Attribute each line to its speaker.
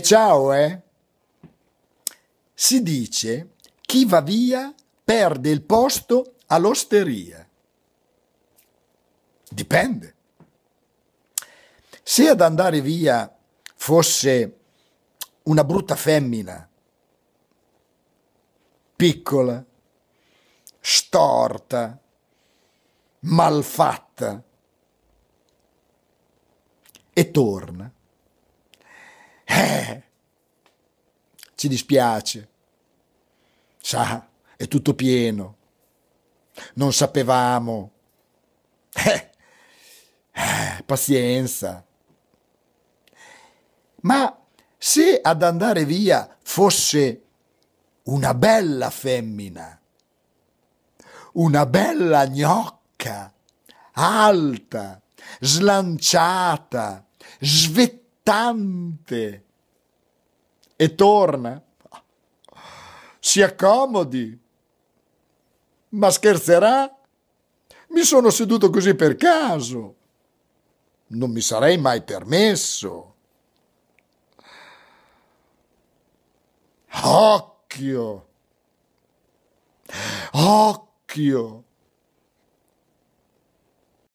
Speaker 1: ciao, eh? Si dice chi va via perde il posto all'osteria. Dipende. Se ad andare via fosse una brutta femmina, piccola, storta, malfatta, e torna, eh, ci dispiace. Sa, è tutto pieno. Non sapevamo. Eh, eh, pazienza. Ma se ad andare via fosse una bella femmina, una bella gnocca, alta, slanciata, svettante,
Speaker 2: e torna. Si accomodi. Ma scherzerà? Mi sono seduto così per caso. Non mi sarei mai permesso. Occhio! Occhio!